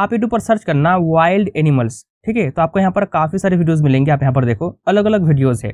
आप यूट्यूब पर सर्च करना वाइल्ड एनिमल्स ठीक है तो आपको यहाँ पर काफ़ी सारे वीडियोज़ मिलेंगे आप यहाँ पर देखो अलग अलग वीडियोज़ है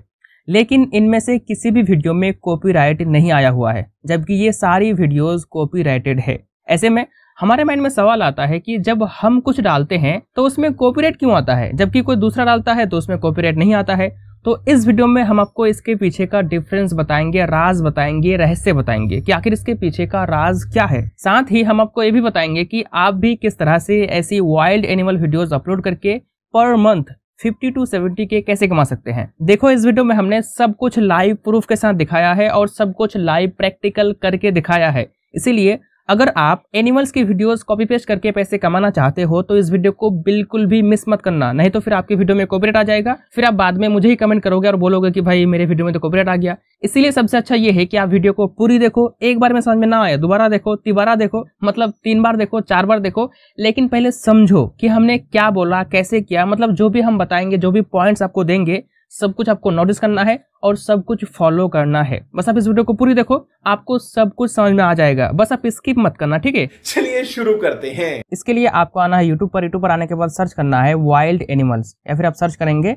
लेकिन इनमें से किसी भी वीडियो में कॉपीराइट नहीं आया हुआ है जबकि ये सारी वीडियोस कॉपीराइटेड है ऐसे में हमारे माइंड में सवाल आता है कि जब हम कुछ डालते हैं तो उसमें कॉपीराइट क्यों आता है जबकि कोई दूसरा डालता है तो उसमें कॉपीराइट नहीं आता है तो इस वीडियो में हम आपको इसके पीछे का डिफरेंस बताएंगे राज बताएंगे रहस्य बताएंगे कि आखिर इसके पीछे का राज क्या है साथ ही हम आपको ये भी बताएंगे कि आप भी किस तरह से ऐसी वाइल्ड एनिमल वीडियोस अपलोड करके पर मंथ 50 टू 70 के कैसे कमा सकते हैं देखो इस वीडियो में हमने सब कुछ लाइव प्रूफ के साथ दिखाया है और सब कुछ लाइव प्रैक्टिकल करके दिखाया है इसीलिए अगर आप एनिमल्स की वीडियोस कॉपी पेस्ट करके पैसे कमाना चाहते हो तो इस वीडियो को बिल्कुल भी मिस मत करना नहीं तो फिर आपकी वीडियो में कॉपरेट आ जाएगा फिर आप बाद में मुझे ही कमेंट करोगे और बोलोगे कि भाई मेरे वीडियो में तो कॉपरेट आ गया इसीलिए सबसे अच्छा ये है कि आप वीडियो को पूरी देखो एक बार में समझ में ना आए दोबारा देखो तिबारा देखो मतलब तीन बार देखो चार बार देखो लेकिन पहले समझो कि हमने क्या बोला कैसे किया मतलब जो भी हम बताएंगे जो भी पॉइंट्स आपको देंगे सब कुछ आपको नोटिस करना है और सब कुछ फॉलो करना है बस आप इस वीडियो को पूरी देखो आपको सब कुछ समझ में आ जाएगा बस आप स्किप मत करना ठीक है चलिए शुरू करते हैं इसके लिए आपको आना है यूट्यूब पर यूट्यूब पर आने के बाद सर्च करना है वाइल्ड एनिमल्स या फिर आप सर्च करेंगे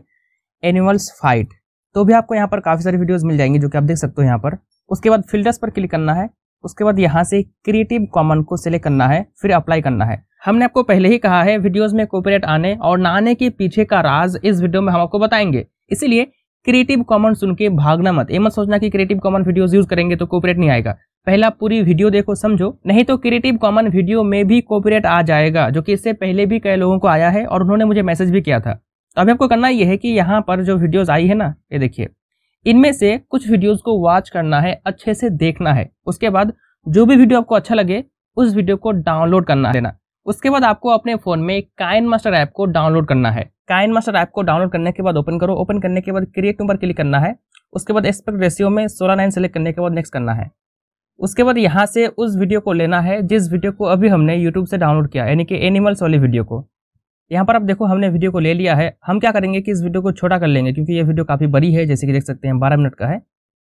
एनिमल्स फाइट तो भी आपको यहाँ पर काफ़ी सारी वीडियोज़ मिल जाएंगी जो कि आप देख सकते हो यहाँ पर उसके बाद फिल्टर्स पर क्लिक करना है उसके बाद यहाँ से क्रिएटिव कॉमन को सिलेक्ट करना है फिर अप्लाई करना है हमने आपको पहले ही कहा है वीडियोस में कॉपीराइट आने और ना आने के पीछे का राज इस वीडियो में हम आपको बताएंगे इसीलिए क्रिएटिव कॉमन सुन के भागना मत ये मत सोचना कि क्रिएटिव कॉमन वीडियोज यूज करेंगे तो कॉपरेट नहीं आएगा पहला पूरी वीडियो देखो समझो नहीं तो क्रिएटिव कॉमन वीडियो में भी कॉपरेट आ जाएगा जो कि इससे पहले भी कई लोगों को आया है और उन्होंने मुझे मैसेज भी किया था तो अभी आपको करना यह है कि यहाँ पर जो वीडियोज आई है ना ये देखिए इनमें से कुछ वीडियोज को वॉच करना है अच्छे से देखना है उसके बाद जो भी वीडियो आपको अच्छा लगे उस वीडियो को डाउनलोड करना देना उसके बाद आपको अपने फ़ोन में काइन मास्टर ऐप को डाउनलोड करना है काइन मास्टर ऐप को डाउनलोड करने के बाद ओपन करो ओपन करने के बाद क्रिएट नंबर क्लिक करना है उसके बाद एस्पेक्ट रेशियो में सोलह नाइन सेलेक्ट करने के बाद नेक्स्ट करना है उसके बाद यहाँ से उस वीडियो को लेना है जिस वीडियो को अभी हमने यूट्यूब से डाउनलोड किया यानी कि एनिमल्स वाली वीडियो को यहाँ पर आप देखो हमने वीडियो को ले लिया है हम क्या करेंगे कि इस वीडियो को छोटा कर लेंगे क्योंकि ये वीडियो काफ़ी बड़ी है जैसे कि देख सकते हैं बारह मिनट का है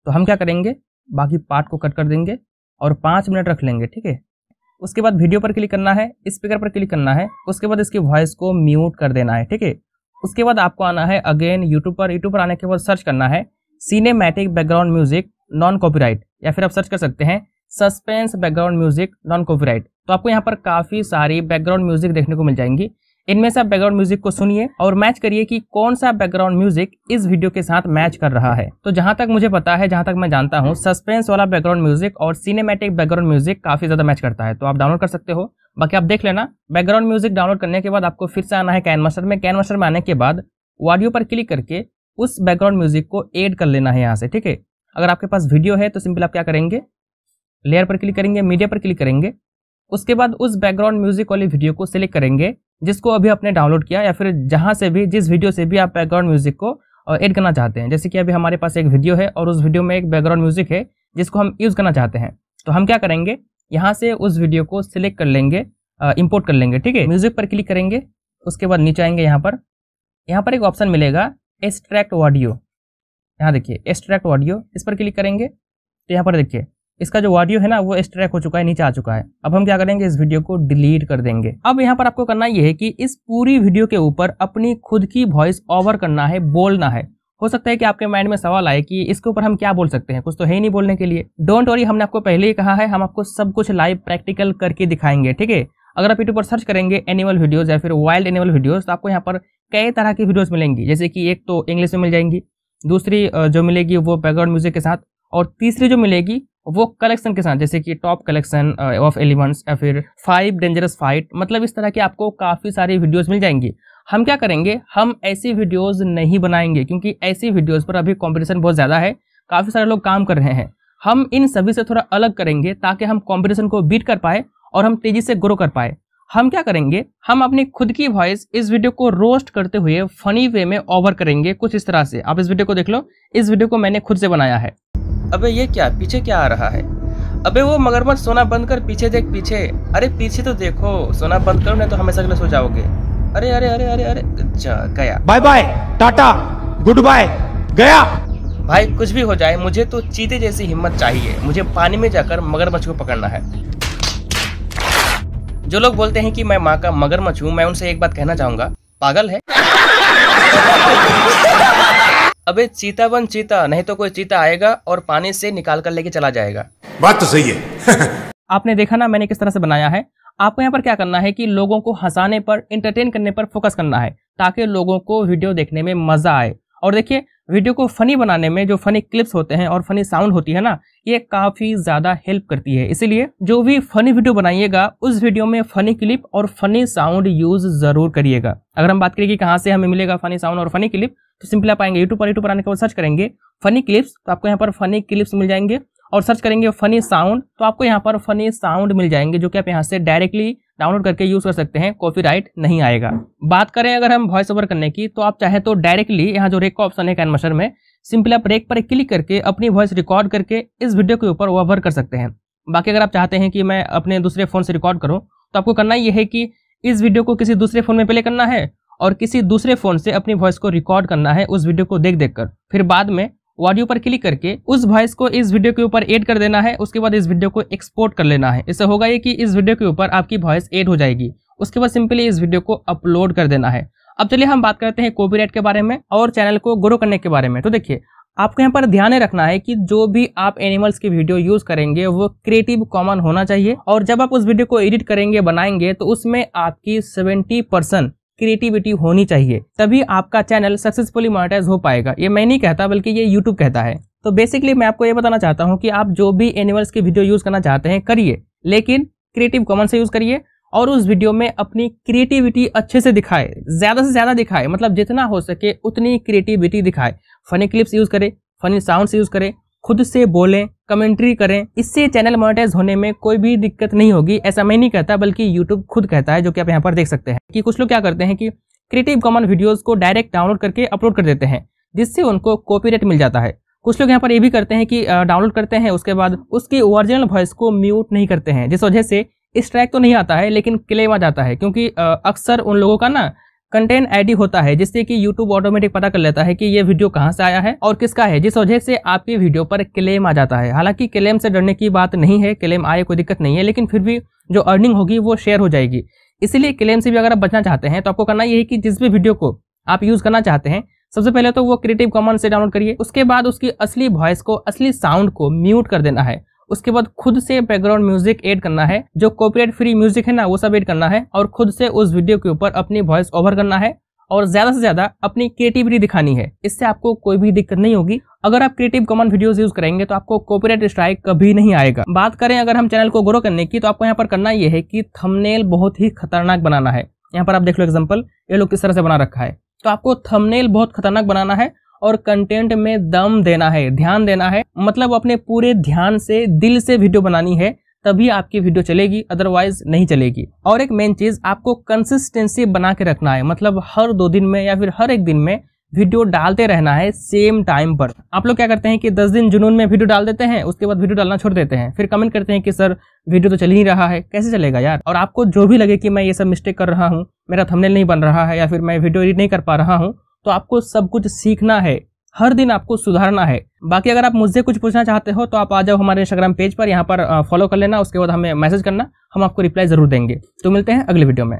तो हम क्या करेंगे बाकी पार्ट को कट कर देंगे और पाँच मिनट रख लेंगे ठीक है उसके बाद वीडियो पर क्लिक करना है स्पीकर पर क्लिक करना है उसके बाद इसकी वॉइस को म्यूट कर देना है ठीक है उसके बाद आपको आना है अगेन यूट्यूब पर यूट्यूब पर आने के बाद सर्च करना है cinematic background music non copyright या फिर आप सर्च कर सकते हैं suspense background music non copyright तो आपको यहाँ पर काफ़ी सारी बैकग्राउंड म्यूजिक देखने को मिल जाएंगी इनमें से आप बैकग्राउंड म्यूजिक को सुनिए और मैच करिए कि कौन सा बैकग्राउंड म्यूजिक इस वीडियो के साथ मैच कर रहा है तो जहां तक मुझे पता है जहां तक मैं जानता हूँ सस्पेंस वाला बैकग्राउंड म्यूजिक और सिनेमैटिक बैकग्राउंड म्यूजिक काफी ज्यादा मैच करता है तो आप डाउनलोड कर सकते हो बाकी आप देख लेना बैकग्राउंड म्यूजिक डाउनलोड करने के बाद आपको फिर से आना है कैन मास्टर में कैन मास्टर में आने के बाद ऑडियो पर क्लिक करके उस बैकग्राउंड म्यूजिक को एड कर लेना है यहाँ से ठीक है अगर आपके पास वीडियो है तो सिंपल आप क्या करेंगे लेयर पर क्लिक करेंगे मीडिया पर क्लिक करेंगे उसके बाद उस बैकग्राउंड म्यूजिक वाली वीडियो को सिलेक्ट करेंगे जिसको अभी आपने डाउनलोड किया या फिर जहाँ से भी जिस वीडियो से भी आप बैकग्राउंड म्यूजिक को एड करना चाहते हैं जैसे कि अभी हमारे पास एक वीडियो है और उस वीडियो में एक बैकग्राउंड म्यूजिक है जिसको हम यूज़ करना चाहते हैं तो हम क्या करेंगे यहाँ से उस वीडियो को सिलेक्ट कर लेंगे इम्पोर्ट कर लेंगे ठीक है म्यूजिक पर क्लिक करेंगे उसके बाद नीचे आएंगे यहाँ पर यहाँ पर एक ऑप्शन मिलेगा एक्सट्रैक्ट ऑडियो यहाँ देखिए एक्सट्रैक्ट ऑडियो इस पर क्लिक करेंगे तो यहाँ पर देखिए इसका जो ऑडियो है ना वो स्ट्रैक हो चुका है नीचे आ चुका है अब हम क्या करेंगे इस वीडियो को डिलीट कर देंगे अब यहाँ पर आपको करना यह है कि इस पूरी वीडियो के ऊपर अपनी खुद की वॉइस ओवर करना है बोलना है हो सकता है कि आपके माइंड में सवाल आए कि इसके ऊपर हम क्या बोल सकते हैं कुछ तो है ही नहीं बोलने के लिए डोंट वरी हमने आपको पहले ही कहा है हम आपको सब कुछ लाइव प्रैक्टिकल करके दिखाएंगे ठीक है अगर आप यूट्यूब पर सर्च करेंगे एनिमल वीडियोज या फिर वाइल्ड एनिमल वीडियोज तो आपको यहाँ पर कई तरह की वीडियोज मिलेंगी जैसे कि एक तो इंग्लिश में मिल जाएंगी दूसरी जो मिलेगी वो बैकग्राउंड म्यूजिक के साथ और तीसरी जो मिलेगी वो कलेक्शन के साथ जैसे कि टॉप कलेक्शन ऑफ एलिमेंट्स या फिर फाइव डेंजरस फाइट मतलब इस तरह की आपको काफ़ी सारी वीडियोस मिल जाएंगी हम क्या करेंगे हम ऐसी वीडियोस नहीं बनाएंगे क्योंकि ऐसी वीडियोस पर अभी कंपटीशन बहुत ज़्यादा है काफ़ी सारे लोग काम कर रहे हैं हम इन सभी से थोड़ा अलग करेंगे ताकि हम कॉम्पिटिशन को बीट कर पाए और हम तेज़ी से ग्रो कर पाए हम क्या करेंगे हम अपनी खुद की वॉइस इस वीडियो को रोस्ट करते हुए फनी वे में ओवर करेंगे कुछ इस तरह से आप इस वीडियो को देख लो इस वीडियो को मैंने खुद से बनाया है अबे ये क्या पीछे क्या आ रहा है अबे वो मगरमच्छ सोना बंद कर पीछे देख पीछे अरे पीछे तो देखो सोना बंद करो ना तो हमेशा के लिए सो जाओगे अरे अरे अरे अरे अरे गया bye bye tata good bye गया भाई कुछ भी हो जाए मुझे तो चीते जैसी हिम्मत चाहिए मुझे पानी में जाकर मगरमच्छ को पकड़ना है जो लोग बोलते हैं कि मैं माँ का मगरमच्छ हूँ मैं उनसे एक बात कहना चाहूंगा पागल है अबे चीता बन चीता नहीं तो कोई चीता आएगा और पानी से निकाल कर लेके चला जाएगा बात तो सही है आपने देखा ना मैंने किस तरह से बनाया है आपको यहाँ पर क्या करना है कि लोगों को हंसाने पर इंटरटेन करने पर फोकस करना है ताकि लोगों को वीडियो देखने में मजा आए और देखिए वीडियो को फनी बनाने में जो फनी क्लिप्स होते हैं और फनी साउंड होती है ना ये काफ़ी ज़्यादा हेल्प करती है इसीलिए जो भी फनी वीडियो बनाइएगा उस वीडियो में फनी क्लिप और फनी साउंड यूज़ ज़रूर करिएगा अगर हम बात करें कि कहाँ से हमें मिलेगा फनी साउंड और फनी क्लिप तो सिंपली आप आएंगे यूट्यूब पर यूट्यूब पर आने के बाद सर्च करेंगे फनी क्लिप्स तो आपको यहाँ पर फनी क्लिप्स मिल जाएंगे और सर्च करेंगे फनी साउंड तो आपको यहाँ पर फनी साउंड मिल जाएंगे जो कि आप यहाँ से डायरेक्टली डाउनलोड करके यूज कर सकते हैं कॉपीराइट नहीं आएगा बात करें अगर हम वॉइस ओवर करने की तो आप चाहे तो डायरेक्टली यहाँ जो रेक का ऑप्शन है कैनमशर में सिंपल आप रेक पर क्लिक करके अपनी वॉइस रिकॉर्ड करके इस वीडियो के ऊपर ओवर कर सकते हैं बाकी अगर आप चाहते हैं कि मैं अपने दूसरे फ़ोन से रिकॉर्ड करूँ तो आपको करना यह है कि इस वीडियो को किसी दूसरे फ़ोन में प्ले करना है और किसी दूसरे फ़ोन से अपनी वॉइस को रिकॉर्ड करना है उस वीडियो को देख देख कर फिर बाद में ऑडियो पर क्लिक करके उस वॉइस को इस वीडियो के ऊपर ऐड कर देना है उसके बाद इस वीडियो को एक्सपोर्ट कर लेना है इससे होगा ये कि इस वीडियो के ऊपर आपकी वॉइस ऐड हो जाएगी उसके बाद सिंपली इस वीडियो को अपलोड कर देना है अब चलिए हम बात करते हैं कॉपीराइट के बारे में और चैनल को ग्रो करने के बारे में तो देखिए आपको यहाँ पर ध्यान रखना है कि जो भी आप एनिमल्स की वीडियो यूज करेंगे वो क्रिएटिव कॉमन होना चाहिए और जब आप उस वीडियो को एडिट करेंगे बनाएंगे तो उसमें आपकी सेवेंटी परसेंट क्रिएटिविटी होनी चाहिए तभी आपका चैनल सक्सेसफुली मोनेटाइज हो पाएगा ये मैं नहीं कहता बल्कि ये यूट्यूब कहता है तो बेसिकली मैं आपको ये बताना चाहता हूँ कि आप जो भी एनिमल्स की वीडियो यूज करना चाहते हैं करिए लेकिन क्रिएटिव कॉमन से यूज करिए और उस वीडियो में अपनी क्रिएटिविटी अच्छे से दिखाए ज्यादा से ज्यादा दिखाए मतलब जितना हो सके उतनी क्रिएटिविटी दिखाए फनी क्लिप्स यूज करे फनी साउंड्स यूज करे खुद से बोलें कमेंट्री करें इससे चैनल मोनेटाइज होने में कोई भी दिक्कत नहीं होगी ऐसा मैं नहीं कहता बल्कि यूट्यूब खुद कहता है जो कि आप यहाँ पर देख सकते हैं कि कुछ लोग क्या करते हैं कि क्रिएटिव कॉमन वीडियोज़ को डायरेक्ट डाउनलोड करके अपलोड कर देते हैं जिससे उनको कॉपीराइट मिल जाता है कुछ लोग यहाँ पर ये भी करते हैं कि डाउनलोड करते हैं उसके बाद उसकी ओरिजिनल वॉइस को म्यूट नहीं करते हैं जिस वजह से स्ट्राइक तो नहीं आता है लेकिन क्लेम आ जाता है क्योंकि अक्सर उन लोगों का ना कंटेंट आईडी होता है जिससे कि YouTube ऑटोमेटिक पता कर लेता है कि ये वीडियो कहाँ से आया है और किसका है जिस वजह से आपकी वीडियो पर क्लेम आ जाता है हालांकि क्लेम से डरने की बात नहीं है क्लेम आए कोई दिक्कत नहीं है लेकिन फिर भी जो अर्निंग होगी वो शेयर हो जाएगी इसलिए क्लेम से भी अगर आप बचना चाहते हैं तो आपको करना यही कि जिस भी वीडियो को आप यूज़ करना चाहते हैं सबसे पहले तो वो क्रिएटिव कॉमन से डाउनलोड करिए उसके बाद उसकी असली वॉइस को असली साउंड को म्यूट कर देना है उसके बाद खुद से बैकग्राउंड म्यूजिक ऐड करना है जो कॉपीराइट फ्री म्यूजिक है ना वो सब ऐड करना है और खुद से उस वीडियो के ऊपर अपनी वॉइस ओवर करना है और ज्यादा से ज्यादा अपनी क्रिएटिविटी दिखानी है इससे आपको कोई भी दिक्कत नहीं होगी अगर आप क्रिएटिव कॉमन वीडियोस यूज करेंगे तो आपको कॉपीराइट स्ट्राइक कभी नहीं आएगा बात करें अगर हम चैनल को ग्रो करने की तो आपको यहाँ पर करना यह है कि थंबनेल बहुत ही खतरनाक बनाना है यहाँ पर आप देख लो एग्जाम्पल ये लोग किस तरह से बना रखा है तो आपको थमनेल बहुत खतरनाक बनाना है और कंटेंट में दम देना है ध्यान देना है मतलब अपने पूरे ध्यान से दिल से वीडियो बनानी है तभी आपकी वीडियो चलेगी अदरवाइज नहीं चलेगी और एक मेन चीज़ आपको कंसिस्टेंसी बना के रखना है मतलब हर दो दिन में या फिर हर एक दिन में वीडियो डालते रहना है सेम टाइम पर आप लोग क्या करते हैं कि दस दिन जुनून में वीडियो डाल देते हैं उसके बाद वीडियो डालना छोड़ देते हैं फिर कमेंट करते हैं कि सर वीडियो तो चल ही रहा है कैसे चलेगा यार और आपको जो भी लगे कि मैं ये सब मिस्टेक कर रहा हूँ मेरा थंबनेल नहीं बन रहा है या फिर मैं वीडियो एडिट नहीं कर पा रहा हूँ तो आपको सब कुछ सीखना है हर दिन आपको सुधारना है बाकी अगर आप मुझसे कुछ पूछना चाहते हो तो आप आ जाओ हमारे इंस्टाग्राम पेज पर यहाँ पर फॉलो कर लेना उसके बाद हमें मैसेज करना हम आपको रिप्लाई जरूर देंगे तो मिलते हैं अगले वीडियो में